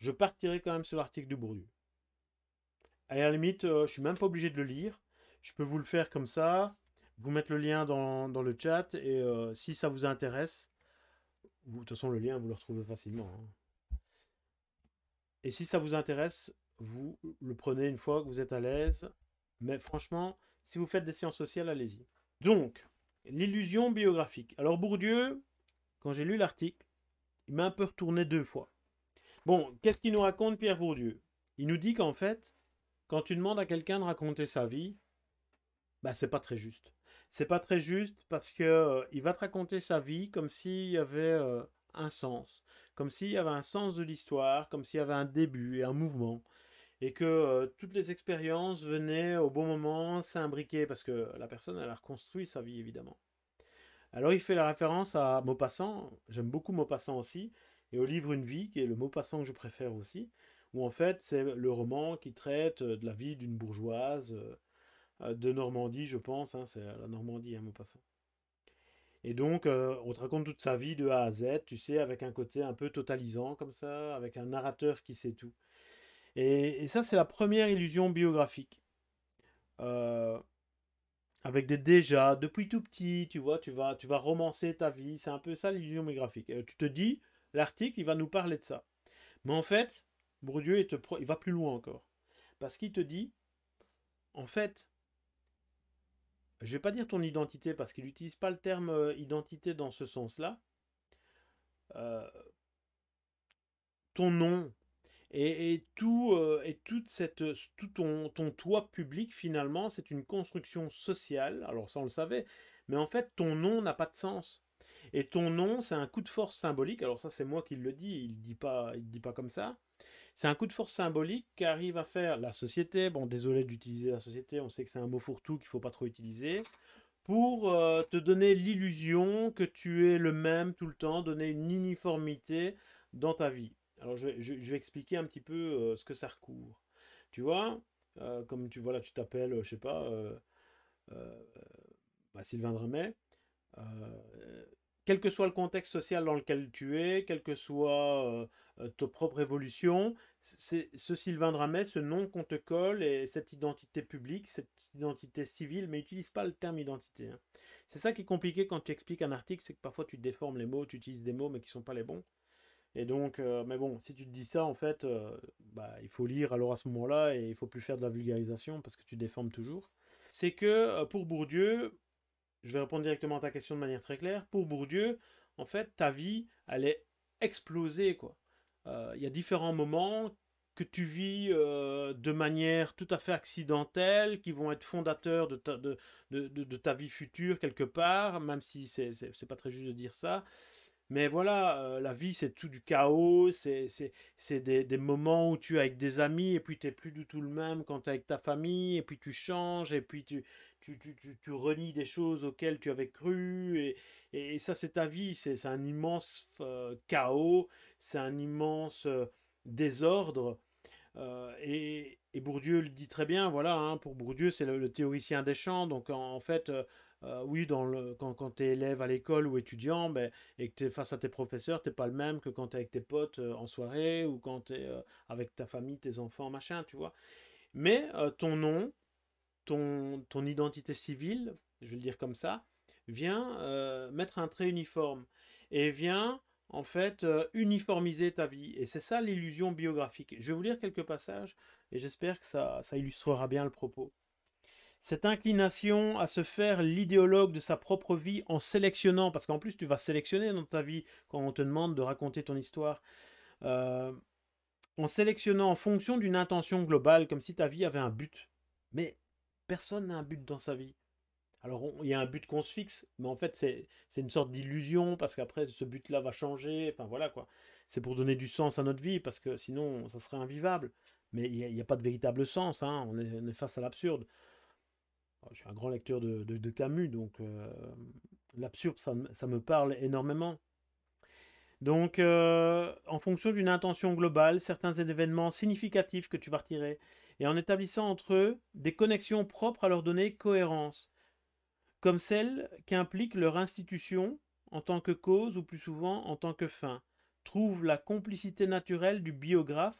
je partirai quand même sur l'article de Bourdieu. À la limite, je euh, je suis même pas obligé de le lire. Je peux vous le faire comme ça, vous mettre le lien dans, le chat, et euh, si ça vous intéresse, vous, de toute façon, le lien, vous le retrouvez facilement. Hein. Et si ça vous intéresse, vous le prenez une fois que vous êtes à l'aise. Mais franchement, si vous faites des séances sociales, allez-y. Donc, l'illusion biographique. Alors Bourdieu, quand j'ai lu l'article, il m'a un peu retourné deux fois. Bon, qu'est-ce qu'il nous raconte Pierre Bourdieu Il nous dit qu'en fait, quand tu demandes à quelqu'un de raconter sa vie, bah c'est pas très juste. C'est pas très juste parce que euh, il va te raconter sa vie comme s'il y avait euh, un sens, comme s'il y avait un sens de l'histoire, comme s'il y avait un début et un mouvement et que euh, toutes les expériences venaient au bon moment s'imbriquer parce que la personne elle a reconstruit sa vie évidemment. Alors il fait la référence à Maupassant, j'aime beaucoup Maupassant aussi, et au livre Une vie, qui est le mot passant que je préfère aussi, où en fait c'est le roman qui traite euh, de la vie d'une bourgeoise euh, euh, de Normandie, je pense, hein, c'est la Normandie, un hein, mot passant. Et donc, on te raconte toute sa vie de A à Z, tu sais, avec un côté un peu totalisant comme ça, avec un narrateur qui sait tout. Et, ça, c'est la première illusion biographique. avec des déjà, depuis tout petit, tu vois, tu vas, tu vas romancer ta vie, c'est un peu ça l'illusion biographique. tu te dis, l'article, il va nous parler de ça. Mais en fait, Bourdieu, il, il va plus loin encore. Parce qu'il te dit, en fait, je vais pas dire ton identité, parce qu'il n'utilise pas le terme euh, identité dans ce sens-là. Euh, ton nom et, tout euh, et toute cette tout ton, ton toit public finalement c'est une construction sociale alors ça on le savait mais en fait ton nom n'a pas de sens et ton nom, c'est un coup de force symbolique. Alors ça, c'est moi qui le dis. Il dit dit pas comme ça. C'est un coup de force symbolique qu'arrive à faire la société. Bon, désolé d'utiliser la société. On sait que c'est un mot fourre-tout qu'il faut pas trop utiliser pour euh, te donner l'illusion que tu es le même tout le temps, donner une uniformité dans ta vie. Alors je, vais expliquer un petit peu euh, ce que ça recouvre. Tu vois, euh, comme tu vois là, tu t'appelles, je sais pas, bah, Sylvain Euh quel que soit le contexte social dans lequel tu es, quelle que soit euh, euh, ta propre évolution, c'est ce Sylvain Dramet, ce nom qu'on te colle et cette identité publique, cette identité civile, mais n'utilise pas le terme identité. Hein. C'est ça qui est compliqué quand tu expliques un article, c'est que parfois tu déformes les mots, tu utilises des mots mais qui ne sont pas les bons. Et donc, euh, mais bon, si tu te dis ça, en fait, bah, il faut lire alors à ce moment-là et il faut plus faire de la vulgarisation parce que tu déformes toujours. C'est que pour Bourdieu, je vais répondre directement à ta question de manière très claire. Pour Bourdieu, en fait, ta vie, elle est explosée, quoi. Euh, il y a différents moments que tu vis euh, de manière tout à fait accidentelle, qui vont être fondateurs de ta, vie future quelque part, même si c'est, n'est pas très juste de dire ça. Mais voilà, euh, la vie, c'est tout du chaos, c'est, des, des, moments où tu es avec des amis, et puis tu n'es plus du tout le même quand tu es avec ta famille, et puis tu changes, et puis tu, tu, tu, renies des choses auxquelles tu avais cru, et, ça c'est ta vie, c'est un immense euh, chaos, c'est un immense euh, désordre. Euh, et, Bourdieu le dit très bien, voilà, hein, pour Bourdieu c'est le, théoricien des champs, donc en, fait, oui, quand, quand tu es élève à l'école ou étudiant, ben, et que tu es face à tes professeurs, t'es pas le même que quand tu es avec tes potes en soirée, ou quand tu es avec ta famille, tes enfants, machin, tu vois. Mais ton nom, ton, identité civile, je vais le dire comme ça, vient euh, mettre un trait uniforme et vient en fait euh, uniformiser ta vie. Et c'est ça l'illusion biographique. Je vais vous lire quelques passages et j'espère que ça, illustrera bien le propos. Cette inclination à se faire l'idéologue de sa propre vie en sélectionnant, parce qu'en plus tu vas sélectionner dans ta vie quand on te demande de raconter ton histoire, euh, en sélectionnant en fonction d'une intention globale, comme si ta vie avait un but. Mais personne n'a un but dans sa vie. Alors, il y a un but qu'on se fixe, mais en fait, c'est une sorte d'illusion, parce qu'après, ce but-là va changer. Enfin, voilà quoi. C'est pour donner du sens à notre vie, parce que sinon, ça serait invivable. Mais il n'y a, pas de véritable sens, hein. on, est, face à l'absurde. Oh, je suis un grand lecteur de, Camus, donc euh, l'absurde, ça, me parle énormément. Donc, euh, en fonction d'une intention globale, certains événements significatifs que tu vas retirer et en établissant entre eux des connexions propres à leur donner cohérence, comme celles qu'implique leur institution en tant que cause ou plus souvent en tant que fin, trouve la complicité naturelle du biographe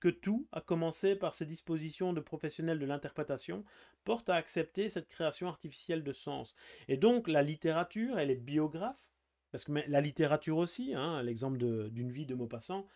que tout, à commencer par ses dispositions de professionnels de l'interprétation, porte à accepter cette création artificielle de sens. Et donc la littérature et les biographes, parce que la littérature aussi, hein, l'exemple d'une vie de Maupassant,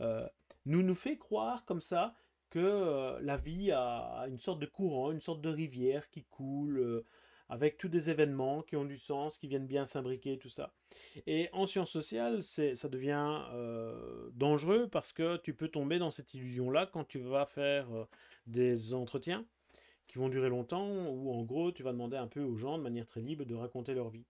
euh, nous nous fait croire comme ça que euh, la vie a une sorte de courant, une sorte de rivière qui coule euh, avec tous des événements qui ont du sens, qui viennent bien s'imbriquer, tout ça. Et en sciences sociales, ça devient euh, dangereux parce que tu peux tomber dans cette illusion-là quand tu vas faire des entretiens qui vont durer longtemps, où en gros, tu vas demander un peu aux gens, de manière très libre, de raconter leur vie.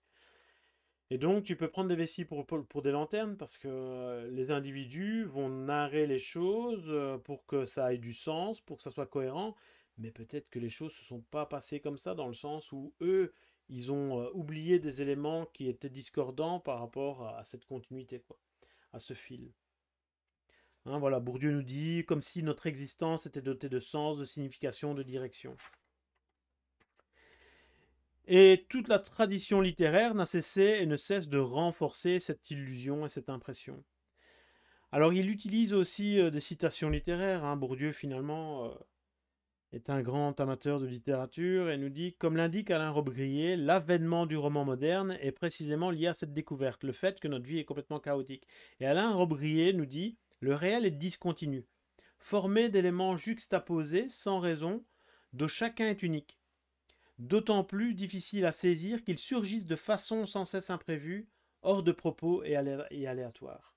Et donc, tu peux prendre des vessies pour, des lanternes parce que euh, les individus vont narrer les choses euh, pour que ça ait du sens, pour que ça soit cohérent. Mais peut-être que les choses ne se sont pas passées comme ça, dans le sens où eux, ils ont euh, oublié des éléments qui étaient discordants par rapport à, cette continuité, quoi, à ce fil. Hein, voilà, Bourdieu nous dit comme si notre existence était dotée de sens, de signification, de direction. Et toute la tradition littéraire n'a cessé et ne cesse de renforcer cette illusion et cette impression. Alors il utilise aussi euh, des citations littéraires. Hein. Bourdieu finalement euh, est un grand amateur de littérature et nous dit, comme l'indique Alain Robbe-Grillet, l'avènement du roman moderne est précisément lié à cette découverte, le fait que notre vie est complètement chaotique. Et Alain Robbe-Grillet nous dit, le réel est discontinu, formé d'éléments juxtaposés sans raison, dont chacun est unique d'autant plus difficile à saisir qu'ils surgissent de façon sans cesse imprévue, hors de propos et, et aléatoire.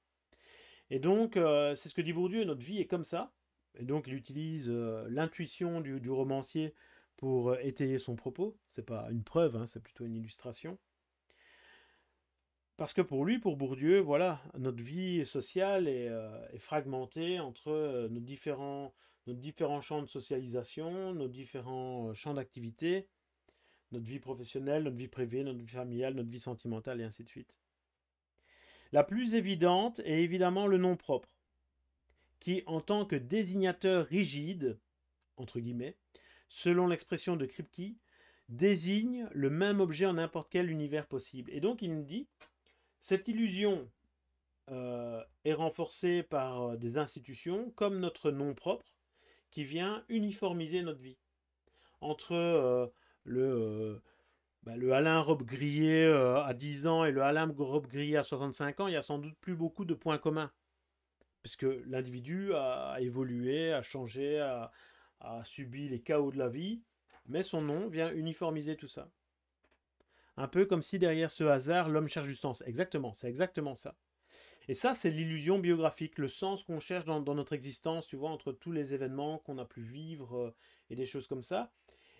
Et donc, euh, c'est ce que dit Bourdieu, notre vie est comme ça. Et donc, il utilise euh, l'intuition du, romancier pour euh, étayer son propos. C'est pas une preuve, hein, c'est plutôt une illustration. Parce que pour lui, pour Bourdieu, voilà, notre vie sociale est, fragmentée entre nos différents champs de socialisation, nos différents champs d'activité, notre vie professionnelle, notre vie privée, notre vie familiale, notre vie sentimentale, et ainsi de suite. La plus évidente est évidemment le nom propre, qui, en tant que désignateur rigide, entre guillemets, selon l'expression de Kripke, désigne le même objet en n'importe quel univers possible. Et donc il nous dit, cette illusion euh, est renforcée par euh, des institutions comme notre nom propre, qui vient uniformiser notre vie. Entre euh, le, euh, bah, le Alain robe grillé euh, à 10 ans et le Alain robe grillé à 65 ans, il y a sans doute plus beaucoup de points communs. Puisque l'individu a évolué, a changé, a, a subi les chaos de la vie, mais son nom vient uniformiser tout ça. Un peu comme si derrière ce hasard, l'homme cherche du sens. Exactement, c'est exactement ça. Et ça, c'est l'illusion biographique, le sens qu'on cherche dans, notre existence, tu vois, entre tous les événements qu'on a pu vivre euh, et des choses comme ça.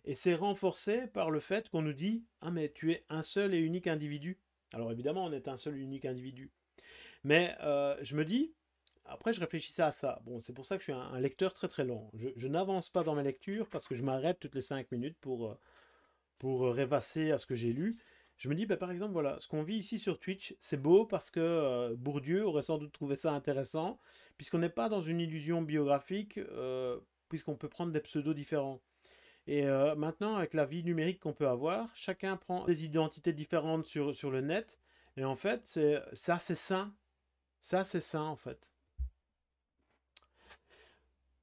Et c'est renforcé par le fait qu'on nous dit Ah, mais tu es un seul et unique individu. Alors évidemment, on est un seul et unique individu. Mais euh, je me dis, après, je réfléchissais à ça. Bon, c'est pour ça que je suis un, lecteur très très lent. Je, n'avance pas dans mes lectures parce que je m'arrête toutes les cinq minutes pour, euh, pour euh, rêvasser à ce que j'ai lu. Je me dis, bah, par exemple, voilà, ce qu'on vit ici sur Twitch, c'est beau parce que Bourdieu aurait sans doute trouvé ça intéressant, puisqu'on n'est pas dans une illusion biographique, puisqu'on peut prendre des pseudos différents. Et euh, maintenant, avec la vie numérique qu'on peut avoir, chacun prend des identités différentes sur, sur le net. Et en fait, c'est ça, c'est sain. Ça, c'est sain, en fait.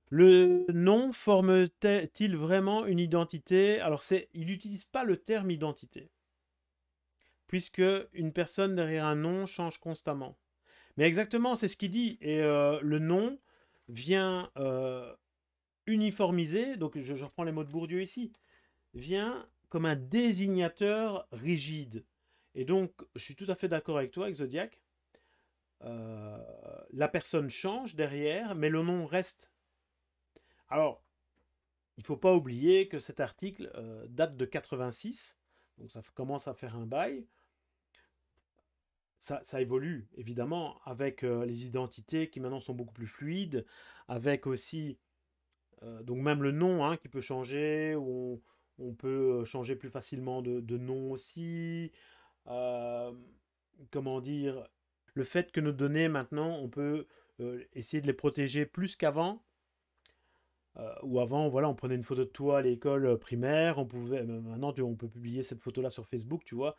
Le nom forme-t-il vraiment une identité Alors, il n'utilise pas le terme identité, puisque une personne derrière un nom change constamment. Mais exactement, c'est ce qu'il dit. Et euh, le nom vient euh, uniformisé, donc je, reprends les mots de Bourdieu ici, vient comme un désignateur rigide. Et donc, je suis tout à fait d'accord avec toi, avec Zodiac. Euh, la personne change derrière, mais le nom reste. Alors, il ne faut pas oublier que cet article euh, date de 86, donc ça commence à faire un bail. Ça, évolue, évidemment, avec euh, les identités qui maintenant sont beaucoup plus fluides, avec aussi euh, donc même le nom hein, qui peut changer, on, peut euh, changer plus facilement de, nom aussi. Euh, comment dire Le fait que nos données maintenant, on peut essayer de les protéger plus qu'avant. ou avant, voilà, on prenait une photo de toi à l'école primaire, on pouvait, maintenant on peut publier cette photo-là sur Facebook, tu vois.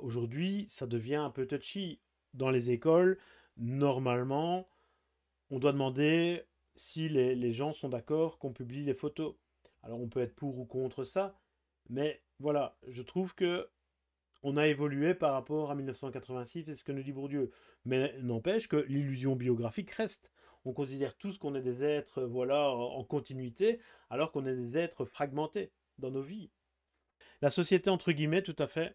Aujourd'hui, ça devient un peu touchy. Dans les écoles, normalement, on doit demander si les, gens sont d'accord qu'on publie les photos. Alors on peut être pour ou contre ça, mais voilà, je trouve que on a évolué par rapport à 1986, c'est ce que nous dit Bourdieu. Mais n'empêche que l'illusion biographique reste. On considère tous qu'on est des êtres voilà, en continuité, alors qu'on est des êtres fragmentés dans nos vies. La société, entre guillemets, tout à fait,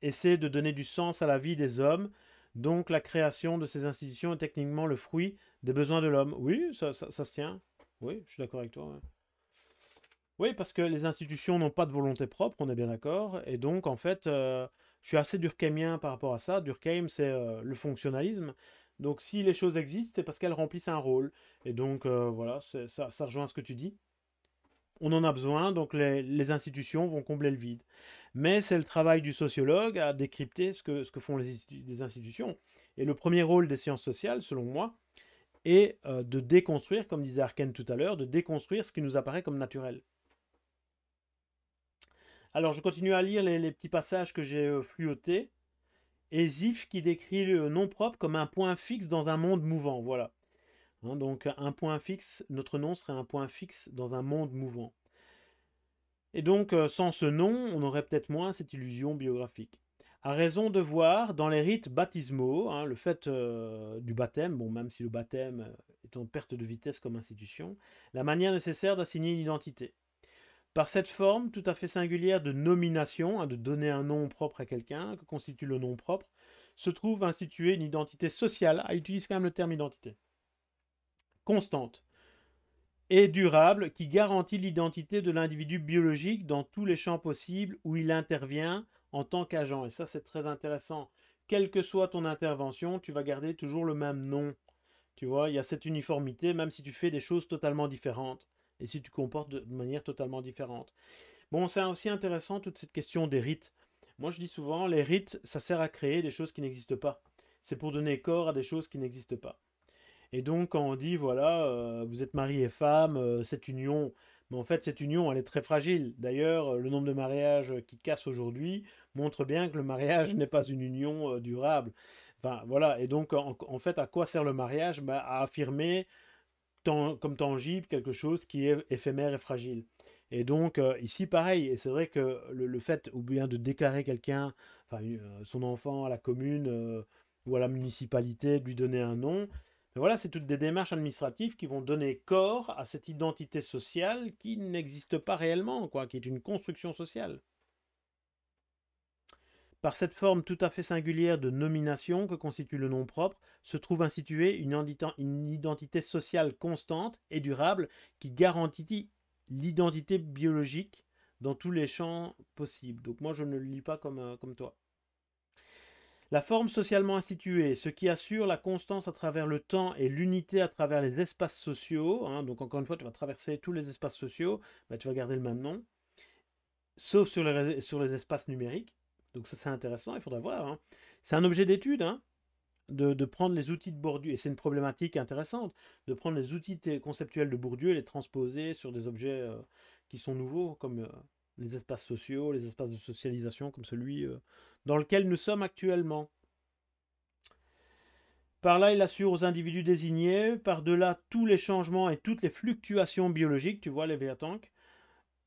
essaie de donner du sens à la vie des hommes donc la création de ces institutions est techniquement le fruit des besoins de l'homme. Oui, ça, se tient. Oui, je suis d'accord avec toi. Oui, parce que les institutions n'ont pas de volonté propre, on est bien d'accord. Et donc, en fait, euh, je suis assez durkheimien par rapport à ça. Durkheim, c'est euh, le fonctionnalisme. Donc, si les choses existent, c'est parce qu'elles remplissent un rôle. Et donc, euh, voilà, ça, rejoint ce que tu dis. On en a besoin, donc les institutions vont combler le vide. Mais c'est le travail du sociologue à décrypter ce que, ce que font les, institutions. Et le premier rôle des sciences sociales, selon moi, est euh, de déconstruire, comme disait Arken tout à l'heure, de déconstruire ce qui nous apparaît comme naturel. Alors, je continue à lire les, petits passages que j'ai euh, Et Zif qui décrit le nom propre comme un point fixe dans un monde mouvant. Voilà. Hein, donc, un point fixe, notre nom serait un point fixe dans un monde mouvant. Et donc, euh, sans ce nom, on aurait peut-être moins cette illusion biographique. A raison de voir, dans les rites baptismaux, hein, le fait euh, du baptême, bon, même si le baptême euh, est en perte de vitesse comme institution, la manière nécessaire d'assigner une identité. Par cette forme tout à fait singulière de nomination, hein, de donner un nom propre à quelqu'un, que constitue le nom propre, se trouve instituée une identité sociale, ah, utilise quand même le terme identité, constante, et durable qui garantit l'identité de l'individu biologique dans tous les champs possibles où il intervient en tant qu'agent. Et ça, c'est très intéressant. Quelle que soit ton intervention, tu vas garder toujours le même nom. Tu vois, il y a cette uniformité, même si tu fais des choses totalement différentes et si tu comportes de manière totalement différente. Bon, c'est aussi intéressant toute cette question des rites. Moi, je dis souvent, les rites, ça sert à créer des choses qui n'existent pas. C'est pour donner corps à des choses qui n'existent pas. Et donc, quand on dit, voilà, euh, vous êtes mari et femme, euh, cette union, mais en fait, cette union, elle est très fragile. D'ailleurs, euh, le nombre de mariages qui cassent aujourd'hui montre bien que le mariage n'est pas une union durable. Enfin, voilà. Et donc, en, fait, à quoi sert le mariage bah, À affirmer comme tangible quelque chose qui est éphémère et fragile. Et donc, ici, pareil. Et c'est vrai que le, fait, ou bien de déclarer quelqu'un, enfin, son enfant à la commune ou à la municipalité, de lui donner un nom, mais voilà, c'est toutes des démarches administratives qui vont donner corps à cette identité sociale qui n'existe pas réellement, quoi, qui est une construction sociale. Par cette forme tout à fait singulière de nomination que constitue le nom propre, se trouve instituée une, identité sociale constante et durable qui garantit l'identité biologique dans tous les champs possibles. Donc moi, je ne le lis pas comme, euh, comme toi. La forme socialement instituée, ce qui assure la constance à travers le temps et l'unité à travers les espaces sociaux, hein, donc encore une fois, tu vas traverser tous les espaces sociaux, bah, tu vas garder le même nom, sauf sur les, espaces numériques. Donc ça c'est intéressant, il faudra voir. Hein. C'est un objet d'étude, hein, de, prendre les outils de Bourdieu, et c'est une problématique intéressante, de prendre les outils conceptuels de Bourdieu et les transposer sur des objets euh, qui sont nouveaux, comme euh, les espaces sociaux, les espaces de socialisation, comme celui euh, dans lequel nous sommes actuellement. Par là, il assure aux individus désignés, par-delà tous les changements et toutes les fluctuations biologiques, tu vois, les Véatank,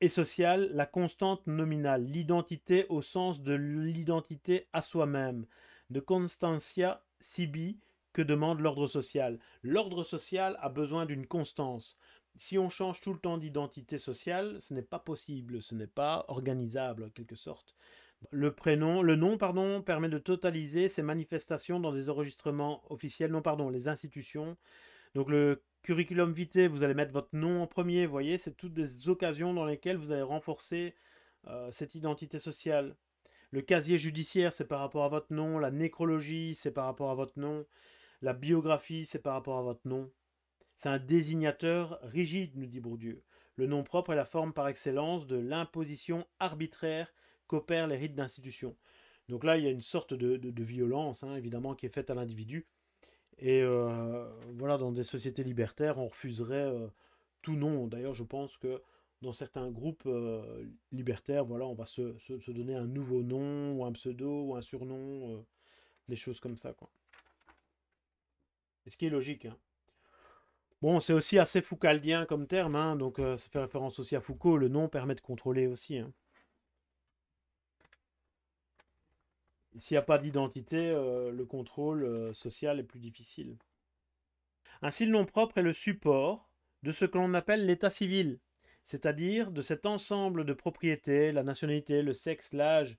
et sociales, la constante nominale, l'identité au sens de l'identité à soi-même, de Constantia Sibi, que demande l'ordre social. L'ordre social a besoin d'une constance. Si on change tout le temps d'identité sociale, ce n'est pas possible, ce n'est pas organisable en quelque sorte. Le prénom, le nom, pardon, permet de totaliser ces manifestations dans des enregistrements officiels, non, pardon, les institutions. Donc le curriculum vitae, vous allez mettre votre nom en premier, vous voyez, c'est toutes des occasions dans lesquelles vous allez renforcer euh, cette identité sociale. Le casier judiciaire, c'est par rapport à votre nom. La nécrologie, c'est par rapport à votre nom. La biographie, c'est par rapport à votre nom. C'est un désignateur rigide, nous dit Bourdieu. Le nom propre est la forme par excellence de l'imposition arbitraire qu'opèrent les rites d'institution. Donc là, il y a une sorte de, violence, hein, évidemment, qui est faite à l'individu. Et euh, voilà, dans des sociétés libertaires, on refuserait euh, tout nom. D'ailleurs, je pense que dans certains groupes euh, libertaires, voilà, on va se, donner un nouveau nom, ou un pseudo, ou un surnom, des choses comme ça, quoi. ce qui est logique. Hein. Bon, c'est aussi assez foucaldien comme terme, hein, donc ça fait référence aussi à Foucault. Le nom permet de contrôler aussi. S'il n'y a pas d'identité, euh, le contrôle euh, social est plus difficile. Ainsi, le nom propre est le support de ce que l'on appelle l'état civil, c'est-à-dire de cet ensemble de propriétés, la nationalité, le sexe, l'âge,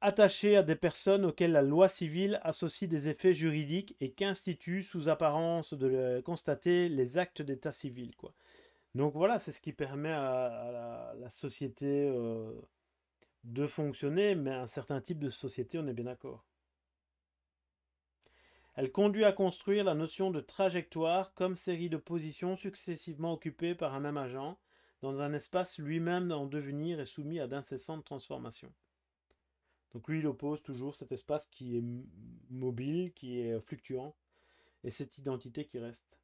attachés à des personnes auxquelles la loi civile associe des effets juridiques et qu'institue sous apparence de constater les actes d'état civil. Donc voilà, c'est ce qui permet à, la, société euh, de fonctionner, mais un certain type de société, on est bien d'accord. Elle conduit à construire la notion de trajectoire comme série de positions successivement occupées par un même agent, dans un espace lui-même en devenir et soumis à d'incessantes transformations. Donc lui, il oppose toujours cet espace qui est mobile, qui est fluctuant, et cette identité qui reste.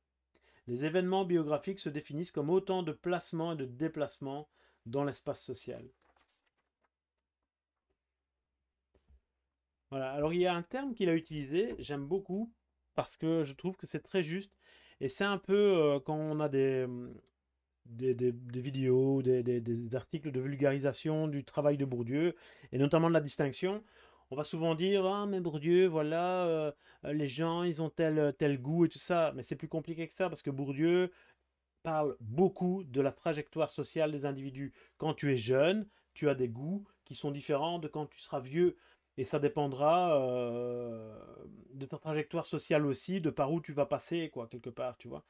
Les événements biographiques se définissent comme autant de placements et de déplacements dans l'espace social. Voilà, alors il y a un terme qu'il a utilisé, j'aime beaucoup, parce que je trouve que c'est très juste. Et c'est un peu euh, quand on a des, hum, vidéos, des, articles de vulgarisation du travail de Bourdieu, et notamment de la distinction. On va souvent dire Ah, mais Bourdieu, voilà, euh, euh, les gens, ils ont tel, tel goût et tout ça. Mais c'est plus compliqué que ça, parce que Bourdieu parle beaucoup de la trajectoire sociale des individus. Quand tu es jeune, tu as des goûts qui sont différents de quand tu seras vieux. Et ça dépendra euh, de ta trajectoire sociale aussi, de par où tu vas passer, quoi, quelque part, tu vois.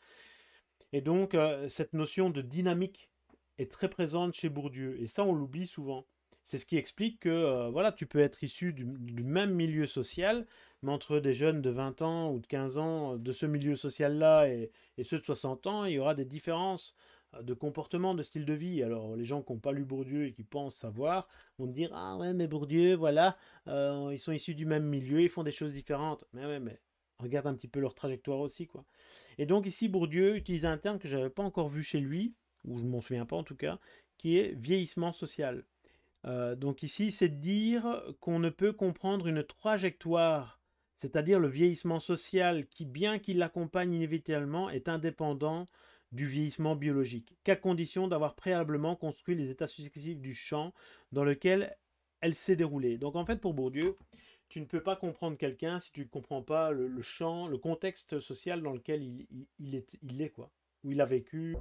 Et donc, euh, cette notion de dynamique est très présente chez Bourdieu. Et ça, on l'oublie souvent. C'est ce qui explique que, euh, voilà, tu peux être issu du, même milieu social, mais entre des jeunes de 20 ans ou de 15 ans de ce milieu social-là et, et ceux de 60 ans, il y aura des différences de comportement, de style de vie. Alors les gens qui n'ont pas lu Bourdieu et qui pensent savoir vont dire ah ouais mais Bourdieu voilà euh, ils sont issus du même milieu, ils font des choses différentes. Mais ouais mais regarde un petit peu leur trajectoire aussi quoi. Et donc ici Bourdieu utilise un terme que je n'avais pas encore vu chez lui ou je m'en souviens pas en tout cas, qui est vieillissement social. Euh, donc ici c'est dire qu'on ne peut comprendre une trajectoire c'est-à-dire le vieillissement social qui, bien qu'il l'accompagne inévitablement, est indépendant du vieillissement biologique, qu'à condition d'avoir préalablement construit les états successifs du champ dans lequel elle s'est déroulée. Donc en fait, pour Bourdieu, tu ne peux pas comprendre quelqu'un si tu ne comprends pas le, champ, le contexte social dans lequel il, est, il est, quoi, où il a vécu.